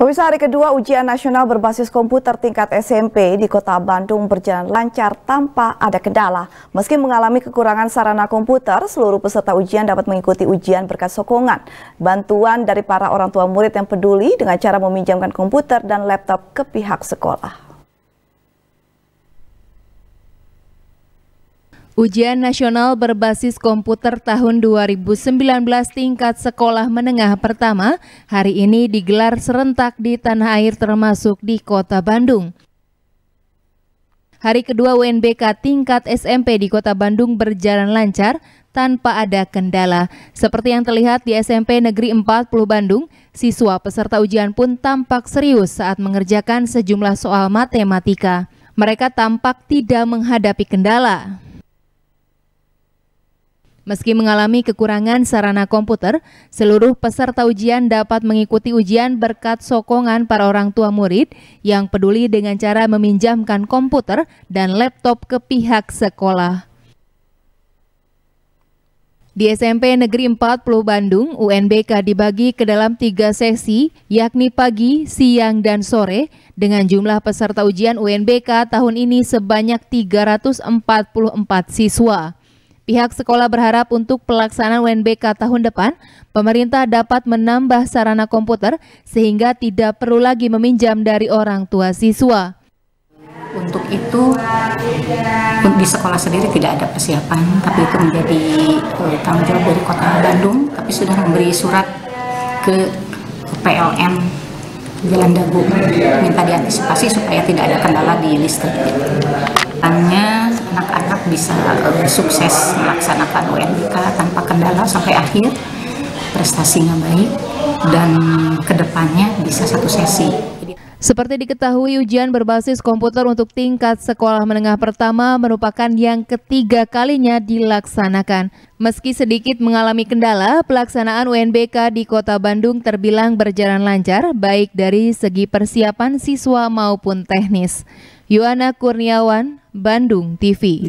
Pemirsa hari kedua ujian nasional berbasis komputer tingkat SMP di kota Bandung berjalan lancar tanpa ada kendala. Meski mengalami kekurangan sarana komputer, seluruh peserta ujian dapat mengikuti ujian berkat sokongan. Bantuan dari para orang tua murid yang peduli dengan cara meminjamkan komputer dan laptop ke pihak sekolah. Ujian Nasional Berbasis Komputer tahun 2019 tingkat sekolah menengah pertama hari ini digelar serentak di tanah air termasuk di kota Bandung. Hari kedua UNBK tingkat SMP di kota Bandung berjalan lancar tanpa ada kendala. Seperti yang terlihat di SMP Negeri 40 Bandung, siswa peserta ujian pun tampak serius saat mengerjakan sejumlah soal matematika. Mereka tampak tidak menghadapi kendala. Meski mengalami kekurangan sarana komputer, seluruh peserta ujian dapat mengikuti ujian berkat sokongan para orang tua murid yang peduli dengan cara meminjamkan komputer dan laptop ke pihak sekolah. Di SMP Negeri 40 Bandung, UNBK dibagi ke dalam tiga sesi, yakni pagi, siang, dan sore, dengan jumlah peserta ujian UNBK tahun ini sebanyak 344 siswa. Pihak sekolah berharap untuk pelaksanaan UNBK tahun depan, pemerintah dapat menambah sarana komputer sehingga tidak perlu lagi meminjam dari orang tua siswa. Untuk itu di sekolah sendiri tidak ada persiapan, tapi itu menjadi eh, tanggung jawab dari kota Bandung. Tapi sudah memberi surat ke PLN Jalan Dago minta diantisipasi supaya tidak ada kendala di listrik. Tanya bisa uh, sukses melaksanakan UNBK tanpa kendala sampai akhir prestasinya baik dan kedepannya bisa satu sesi. Seperti diketahui, ujian berbasis komputer untuk tingkat sekolah menengah pertama merupakan yang ketiga kalinya dilaksanakan. Meski sedikit mengalami kendala, pelaksanaan UNBK di Kota Bandung terbilang berjalan lancar, baik dari segi persiapan siswa maupun teknis. Yuana Kurniawan, Bandung TV.